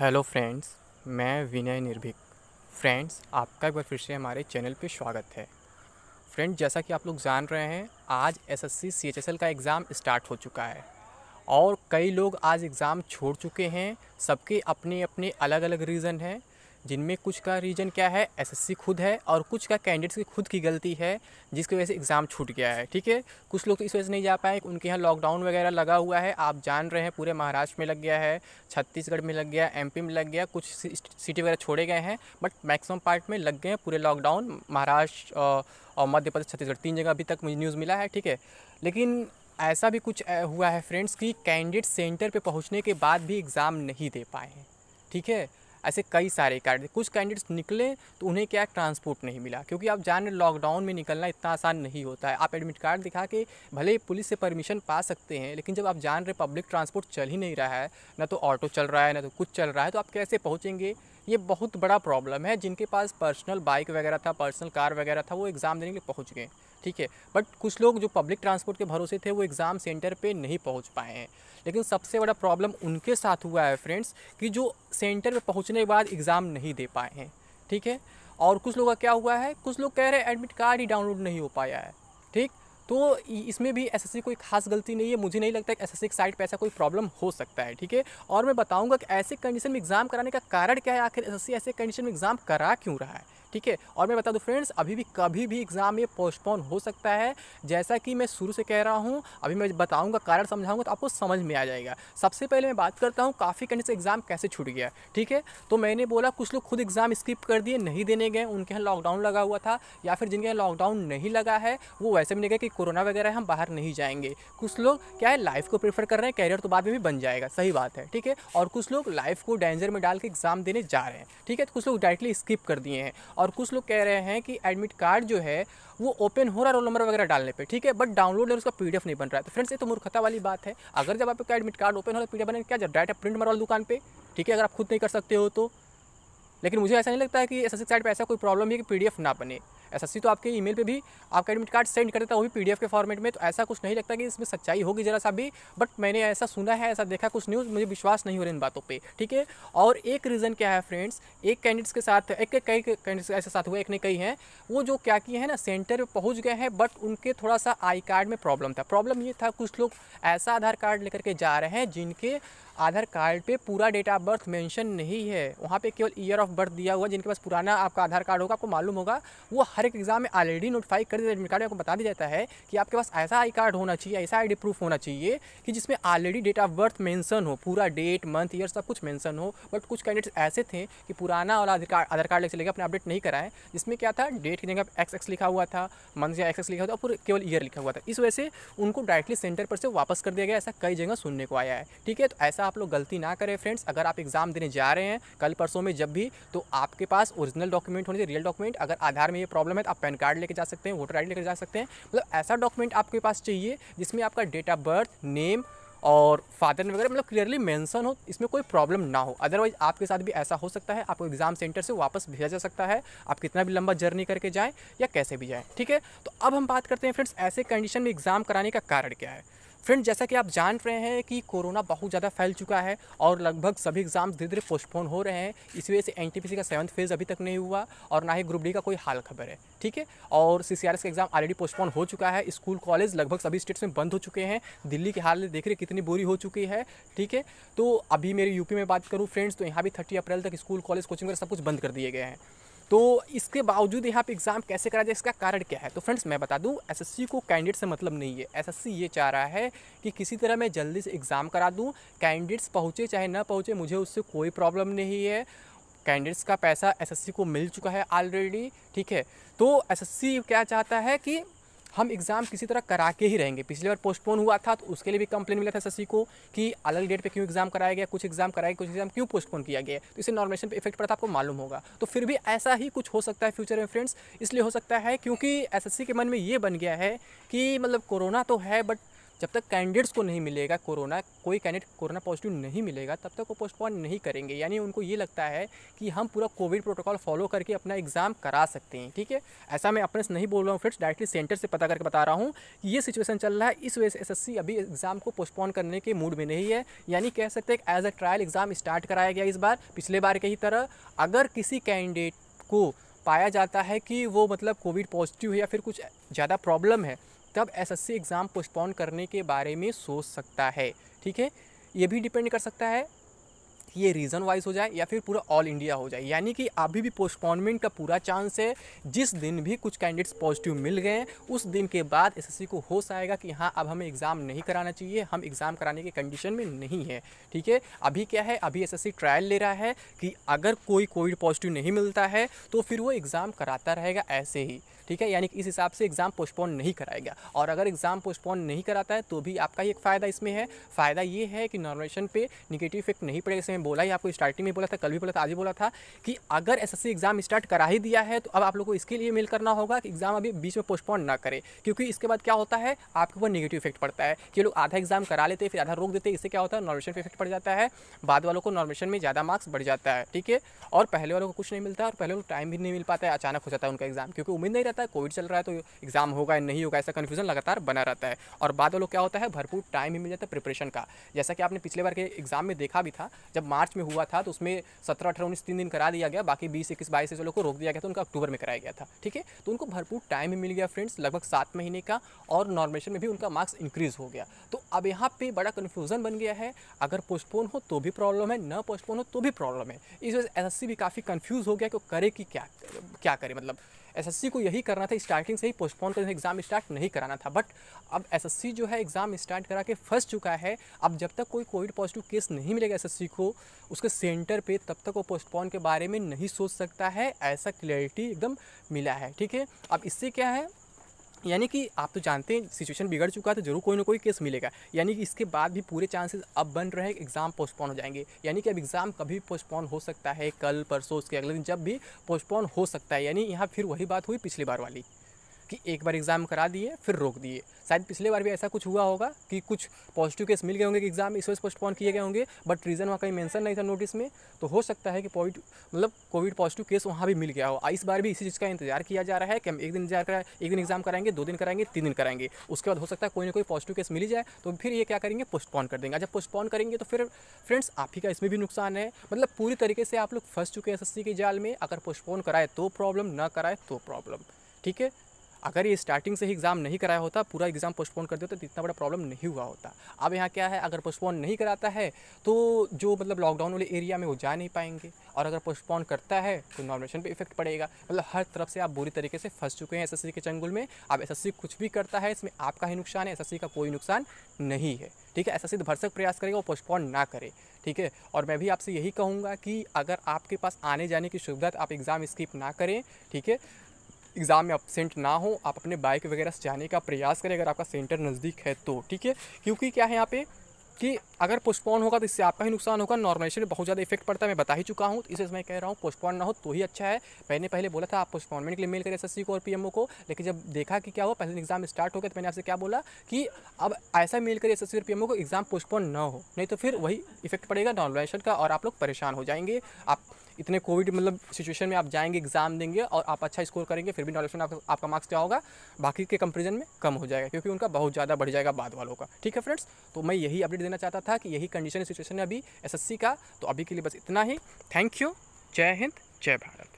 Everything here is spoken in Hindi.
हेलो फ्रेंड्स मैं विनय निर्भिक फ्रेंड्स आपका एक बार फिर से हमारे चैनल पे स्वागत है फ्रेंड्स जैसा कि आप लोग जान रहे हैं आज एसएससी सीएचएसएल का एग्ज़ाम स्टार्ट हो चुका है और कई लोग आज एग्ज़ाम छोड़ चुके हैं सबके अपने अपने अलग अलग रीज़न हैं जिनमें कुछ का रीज़न क्या है एसएससी खुद है और कुछ का कैंडिडेट्स की खुद की गलती है जिसकी वजह से एग्ज़ाम छूट गया है ठीक है कुछ लोग तो इस वजह से नहीं जा पाए उनके यहाँ लॉकडाउन वगैरह लगा हुआ है आप जान रहे हैं पूरे महाराष्ट्र में लग गया है छत्तीसगढ़ में लग गया एम में लग गया कुछ सिटी वगैरह छोड़े गए हैं बट मैक्सिमम पार्ट में लग गए हैं पूरे लॉकडाउन महाराष्ट्र और मध्य प्रदेश छत्तीसगढ़ तीन जगह अभी तक मुझे न्यूज़ मिला है ठीक है लेकिन ऐसा भी कुछ हुआ है फ्रेंड्स कि कैंडिडेट सेंटर पे पहुंचने के बाद भी एग्ज़ाम नहीं दे पाए हैं ठीक है ऐसे कई सारे कैंडिडेट कुछ कैंडिडेट्स निकले तो उन्हें क्या ट्रांसपोर्ट नहीं मिला क्योंकि आप जान रहे लॉकडाउन में निकलना इतना आसान नहीं होता है आप एडमिट कार्ड दिखा के भले पुलिस से परमिशन पा सकते हैं लेकिन जब आप जान रहे पब्लिक ट्रांसपोर्ट चल ही नहीं रहा है ना तो ऑटो चल रहा है ना तो कुछ चल रहा है तो आप कैसे पहुँचेंगे ये बहुत बड़ा प्रॉब्लम है जिनके पास पर्सनल बाइक वगैरह था पर्सनल कार वगैरह था वो एग्ज़ाम देने के लिए पहुँच गए ठीक है बट कुछ लोग जो पब्लिक ट्रांसपोर्ट के भरोसे थे वो एग्ज़ाम सेंटर पे नहीं पहुंच पाए हैं लेकिन सबसे बड़ा प्रॉब्लम उनके साथ हुआ है फ्रेंड्स कि जो सेंटर पे पहुंचने के बाद एग्ज़ाम नहीं दे पाए हैं ठीक है और कुछ लोग का क्या हुआ है कुछ लोग कह रहे हैं एडमिट कार्ड ही डाउनलोड नहीं हो पाया है ठीक तो इसमें भी एस कोई खास गलती नहीं है मुझे नहीं लगता कि एस एस साइड पर ऐसा कोई प्रॉब्लम हो सकता है ठीक है और मैं बताऊँगा कि ऐसे कंडीशन में एग्ज़ाम कराने का कारण क्या है आखिर एस ऐसे कंडीशन में एग्ज़ाम करा क्यों रहा है ठीक है और मैं बता दूँ फ्रेंड्स अभी भी कभी भी एग्ज़ाम ये पोस्टपोन हो सकता है जैसा कि मैं शुरू से कह रहा हूँ अभी मैं बताऊँगा कारण समझाऊँगा तो आपको समझ में आ जाएगा सबसे पहले मैं बात करता हूँ काफ़ी कहने से एग्ज़ाम कैसे छूट गया ठीक है तो मैंने बोला कुछ लोग खुद एग्ज़ाम स्किप कर दिए नहीं देने गए उनके यहाँ लॉकडाउन लगा हुआ था या फिर जिनके यहाँ लॉकडाउन नहीं लगा है वो वैसे भी नहीं गए कि कोरोना वगैरह हम बाहर नहीं जाएंगे कुछ लोग क्या है लाइफ को प्रेफर कर रहे हैं कैरियर तो बाद में भी बन जाएगा सही बात है ठीक है और कुछ लोग लाइफ को डेंजर में डाल के एग्ज़ाम देने जा रहे हैं ठीक है तो कुछ लोग डायरेक्टली स्किप कर दिए हैं और कुछ लोग कह रहे हैं कि एडमिट कार्ड जो है वो ओपन हो रहा है रोल नंबर वगैरह डालने पे ठीक है बट डाउनलोड नहीं उसका पीडीएफ नहीं बन रहा है तो फ्रेंड्स ये तो मूर्खता वाली बात है अगर जब आपका एडमिट कार्ड ओपन हो रहा है पीडीएफ बनाने क्या डायरेक्ट प्रिंट मरवा दुकान पर ठीक है अगर आप खुद नहीं कर सकते हो तो लेकिन मुझे ऐसा नहीं लगता है कि एस एस साइड पर ऐसा कोई प्रॉब्लम है कि पी ना बने एसएससी तो आपके ईमेल पे भी आपका एडमिट कार्ड सेंड कर देता वो भी पीडीएफ के फॉर्मेट में तो ऐसा कुछ नहीं लगता कि इसमें सच्चाई होगी ज़रा सा भी बट मैंने ऐसा सुना है ऐसा देखा कुछ न्यूज़ मुझे विश्वास नहीं हो रहा इन बातों पर ठीक है और एक रीज़न क्या है फ्रेंड्स एक कैंडिडेट्स के साथ एक कई कैंडिडेट्स ऐसे साथ हुए एक ने कई हैं वो जो क्या किए हैं ना सेंटर पर पहुँच गए हैं बट उनके थोड़ा सा आई कार्ड में प्रॉब्लम था प्रॉब्लम ये था कुछ लोग ऐसा आधार कार्ड लेकर के जा रहे हैं जिनके आधार कार्ड पे पूरा डेट ऑफ बर्थ मेंशन नहीं है वहाँ पे केवल ईयर ऑफ बर्थ दिया हुआ जिनके पास पुराना आपका आधार कार्ड होगा आपको मालूम होगा वो हर एक एग्ज़ाम में ऑलरेडी नोटिफाई कर देता है एडमिट कार्ड आपको बता दिया जाता है कि आपके पास ऐसा आई कार्ड होना चाहिए ऐसा आईडी प्रूफ होना चाहिए कि जिसमें already date of birth mention हो पूरा डेट मंथ ईयर सब कुछ मेंशन हो बट कुछ कैंडिडेट्स ऐसे थे कि पुराना वाला आधार कार्ड लेकर चले गए अपने अपडेट नहीं कराएं जिसमें क्या था डेट की जगह एक्स एक्स लिखा हुआ था मंथ या एक्स एक्स लिखा हुआ था और केवल ईयर लिखा हुआ था इस वजह से उनको डायरेक्टली सेंटर पर से वापस कर दिया गया ऐसा कई जगह सुनने को आया है ठीक है तो ऐसा आप लोग गलती ना करें फ्रेंड्स अगर आप एग्ज़ाम देने जा रहे हैं कल परसों में जब भी तो आपके पास ओरिजिनल डॉक्यूमेंट होने चाहिए रियल डॉक्यूमेंट अगर आधार में ये प्रॉब्लम प्रॉब्लम है तो आप पैन कार्ड लेके जा सकते हैं वोटर आई लेकर जा सकते हैं मतलब ऐसा डॉक्यूमेंट आपके पास चाहिए जिसमें आपका डेट ऑफ बर्थ नेम और फादर वगैरह मतलब क्लियरली मेंशन हो इसमें कोई प्रॉब्लम ना हो अदरवाइज आपके साथ भी ऐसा हो सकता है आपको एग्जाम सेंटर से वापस भेजा जा सकता है आप कितना भी लंबा जर्नी करके जाएं या कैसे भी जाएं ठीक है तो अब हम बात करते हैं फ्रेंड्स ऐसे कंडीशन में एग्ज़ाम कराने का कारण क्या है फ्रेंड जैसा कि आप जान रहे हैं कि कोरोना बहुत ज़्यादा फैल चुका है और लगभग सभी एग्ज़ाम्स धीरे धीरे पोस्टपोन हो रहे हैं इसी वजह से एन का सेवन्थ फेज़ अभी तक नहीं हुआ और ना ही ग्रुप डी का कोई हाल खबर है ठीक है और सी का एग्ज़ाम ऑलरेडी पोस्टपोन हो चुका है स्कूल कॉलेज लगभग सभी स्टेट्स में बंद हो चुके हैं दिल्ली की हालत देख रहे कितनी बुरी हो चुकी है ठीक है तो अभी मेरे यूपी में बात करूँ फ्रेंड्स तो यहाँ भी थर्टी अप्रैल तक स्कूल कॉलेज कोचिंग वगैरह सब कुछ बंद कर दिए गए हैं तो इसके बावजूद यहाँ पे एग्ज़ाम कैसे करा जाए इसका कारण क्या है तो फ्रेंड्स मैं बता दूँ एसएससी को कैंडिडेट से मतलब नहीं है एसएससी ये चाह रहा है कि किसी तरह मैं जल्दी से एग्ज़ाम करा दूँ कैंडिडेट्स पहुँचे चाहे ना पहुँचे मुझे उससे कोई प्रॉब्लम नहीं है कैंडिडेट्स का पैसा एसएससी को मिल चुका है ऑलरेडी ठीक है तो एसएससी क्या चाहता है कि हम एग्ज़ाम किसी तरह करा के ही रहेंगे पिछले बार पोस्टपोन हुआ था तो उसके लिए भी कंप्लेन मिला था शशि को कि अलग डेट पे क्यों एग्ज़ाम कराया गया कुछ एग्ज़ाम कराया कुछ एग्ज़ाम क्यों पोस्टपोन किया गया तो इसे नॉर्मेशन पर इफेक्ट पड़ता आपको मालूम होगा तो फिर भी ऐसा ही कुछ हो सकता है फ्यूचर में फ्रेंड्स इसलिए हो सकता है क्योंकि एस के मन में ये बन गया है कि मतलब कोरोना तो है बट जब तक कैंडिडेट्स को नहीं मिलेगा कोरोना कोई कैंडिडेट कोरोना पॉजिटिव नहीं मिलेगा तब तक वो पोस्टपोन नहीं करेंगे यानी उनको ये लगता है कि हम पूरा कोविड प्रोटोकॉल फॉलो करके अपना एग्ज़ाम करा सकते हैं ठीक है ऐसा मैं अपने से नहीं बोल रहा हूँ फ्रेंड्स डायरेक्टली सेंटर से पता करके बता रहा हूँ कि ये सिचुएसन चल रहा है इस वजह से एस अभी एग्ज़ाम को पोस्टपोन करने के मूड में नहीं है यानी कह सकते हैं as a trial exam start कराया गया इस बार पिछले बार की ही तरह अगर किसी कैंडिडेट को पाया जाता है कि वो मतलब कोविड पॉजिटिव है या फिर कुछ ज़्यादा प्रॉब्लम है तब एसएससी एग्ज़ाम पोस्टपोन करने के बारे में सोच सकता है ठीक है ये भी डिपेंड कर सकता है ये रीज़न वाइज हो जाए या फिर पूरा ऑल इंडिया हो जाए यानी कि अभी भी पोस्टपोनमेंट का पूरा चांस है जिस दिन भी कुछ कैंडिडेट्स पॉजिटिव मिल गए उस दिन के बाद एसएससी को होश आएगा कि हाँ अब हमें एग्ज़ाम नहीं कराना चाहिए हम एग्ज़ाम कराने के कंडीशन में नहीं है ठीक है अभी क्या है अभी एस ट्रायल ले रहा है कि अगर कोई कोविड पॉजिटिव नहीं मिलता है तो फिर वो एग्ज़ाम कराता रहेगा ऐसे ही ठीक है यानी कि इस हिसाब से एग्ज़ाम पोस्टपोन नहीं कराएगा और अगर एग्ज़ाम पोस्टपोन नहीं कराता है तो भी आपका एक फ़ायदा इसमें है फ़ायदा ये है कि नॉर्मेशन पे निगेटिव इफेक्ट नहीं पड़ेगा बोला ही आपको स्टार्टिंग में बोला था कल भी बोला था आज ही बोला था कि अगर एस एग्ज़ाम स्टार्ट करा ही दिया है तो अब आप लोग को इसके लिए मेल करना होगा कि एग्ज़ाम अभी बीच में पोस्टपोन ना करें क्योंकि इसके बाद क्या होता है आपके ऊपर निगेटिव इफेक्ट पड़ता है कि लोग आधा एग्ज़ाम करा लेते फिर आधा रोक देते इससे क्या होता है नॉर्मेशन पर इफेक्ट पड़ जाता है बाद वालों को नॉर्मेशन में ज़्यादा मार्क्स बढ़ जाता है ठीक है और पहले वालों को कुछ नहीं मिलता और पहले लोग टाइम भी नहीं मिल पाता है अचानक हो जाता है उनका एग्ज़ाम क्योंकि उम्मीद नहीं रहता है कोविड चल रहा है तो एग्ज़ाम होगा या नहीं होगा ऐसा कन्फ्यूजन लगातार बना रहता है और बाद वालों क्या होता है भरपूर टाइम भी मिल जाता है प्रिपरेशन का जैसा कि आपने पिछले बार के एग्ज़ाम में देखा भी था जब मार्च में हुआ था तो उसमें सत्रह अठारह उन्नीस तीन दिन करा दिया गया बाकी बीस इक्कीस बाईस से लोग को रोक दिया गया था उनका अक्टूबर में कराया गया था ठीक है तो उनको भरपूर टाइम भी मिल गया फ्रेंड्स लगभग सात महीने का और नॉर्मेशन में भी उनका मार्क्स इंक्रीज हो गया तो अब यहाँ पर बड़ा कन्फ्यूज़न बन गया है अगर पोस्टपोन हो तो भी प्रॉब्लम है न पोस्टपोन हो तो भी प्रॉब्लम है इस वजह से एस भी काफ़ी कन्फ्यूज़ हो गया कि वो करे कि क्या क्या करे मतलब एसएससी को यही करना था स्टार्टिंग से ही पोस्टपोन कर एग्ज़ाम स्टार्ट नहीं कराना था बट अब एसएससी जो है एग्ज़ाम स्टार्ट करा के फंस चुका है अब जब तक कोई कोविड पॉजिटिव केस नहीं मिलेगा एस को उसके सेंटर पर तब तक वो पोस्टपोन के बारे में नहीं सोच सकता है ऐसा क्लैरिटी एकदम मिला है ठीक है अब इससे क्या है यानी कि आप तो जानते हैं सिचुएशन बिगड़ चुका है तो जरूर कोई ना कोई केस मिलेगा यानी कि इसके बाद भी पूरे चांसेस अब बन रहे हैं एग्ज़ाम पोस्टपोन हो जाएंगे यानी कि अब एग्ज़ाम कभी पोस्टपोन हो सकता है कल परसों उसके अगले दिन जब भी पोस्टपोन हो सकता है यानी यहाँ फिर वही बात हुई पिछली बार वाली कि एक बार एग्ज़ाम करा दिए फिर रोक दिए शायद पिछले बार भी ऐसा कुछ हुआ होगा कि कुछ पॉजिटिव केस मिल गए होंगे कि एग्ज़ाम इस वजह पोस्टपोन किए गए होंगे बट रीज़न वहाँ कहीं मेंशन नहीं था नोटिस में तो हो सकता है कि पॉइंट मतलब कोविड पॉजिटिव केस वहाँ भी मिल गया हो इस बार भी इसी चीज़ का इंतजार किया जा रहा है कि हम एक दिन इंतजार करा एक दिन एग्ज़ाम कराएंगे दो दिन कराएंगे तीन दिन कराएंगे उसके बाद हो सकता है कोई ना कोई पॉजिटिव केस मिल जाए तो फिर ये क्या करेंगे पोस्टपोन कर देंगे जब पोस्टपोन करेंगे तो फिर फ्रेंड्स आप ही का इसमें भी नुकसान है मतलब पूरी तरीके से आप लोग फंस चुके हैं एस के जाल में अगर पोस्टपोन कराए तो प्रॉब्लम ना कराए तो प्रॉब्लम ठीक है अगर ये स्टार्टिंग से ही एग्ज़ाम नहीं कराया होता पूरा एग्ज़ाम पोस्टपोन कर देता तो इतना बड़ा प्रॉब्लम नहीं हुआ होता अब यहाँ क्या है अगर पोस्टपोन नहीं कराता है तो जो मतलब लॉकडाउन वाले एरिया में वो जा नहीं पाएंगे और अगर पोस्टपोन करता है तो नॉमिनेशन पर इफेक्ट पड़ेगा मतलब हर तरफ से आप बुरी तरीके से फंस चुके हैं एस के चंगुल में अब एस कुछ भी करता है इसमें आपका ही नुकसान है एस का कोई नुकसान नहीं है ठीक है एस तो भरसक प्रयास करेगा वो पोस्टपोन ना करे ठीक है और मैं भी आपसे यही कहूँगा कि अगर आपके पास आने जाने की सुविधा तो आप एग्ज़ाम स्किप ना करें ठीक है एग्ज़ाम में अपसेंट ना हो आप अपने बाइक वगैरह से जाने का प्रयास करें अगर आपका सेंटर नज़दीक है तो ठीक है क्योंकि क्या है यहाँ पे कि अगर पोस्टपोन होगा तो इससे आपका ही नुकसान होगा नॉर्मलाइजेशन में बहुत ज़्यादा इफेक्ट पड़ता है मैं बता ही चुका हूँ तो इसे मैं कह रहा हूँ पोस्टपोन ना हो तो ही अच्छा है मैंने पहले बोला था आप पोस्टपोनमेंट के लिए मेल करें एस को और पी को लेकिन जब देखा कि क्या हुआ पहले एग्जाम स्टार्ट हो गया तो मैंने आपसे क्या बोला कि अब ऐसा मेल करें एस और पी को एग्ज़ाम पोस्टपोन ना हो नहीं तो फिर वही इफेक्ट पड़ेगा नॉर्मलाइजेशन का और आप लोग परेशान हो जाएंगे आप इतने कोविड मतलब सिचुएशन में आप जाएंगे एग्जाम देंगे और आप अच्छा स्कोर करेंगे फिर भी नॉलेज में आपका, आपका मार्क्स क्या होगा बाकी के कंपेरिजन में कम हो जाएगा क्योंकि उनका बहुत ज़्यादा बढ़ जाएगा बाद वालों का ठीक है फ्रेंड्स तो मैं यही अपडेट देना चाहता था कि यही कंडीशन सिचुएशन है अभी एस का तो अभी के लिए बस इतना ही थैंक यू जय हिंद जय भारत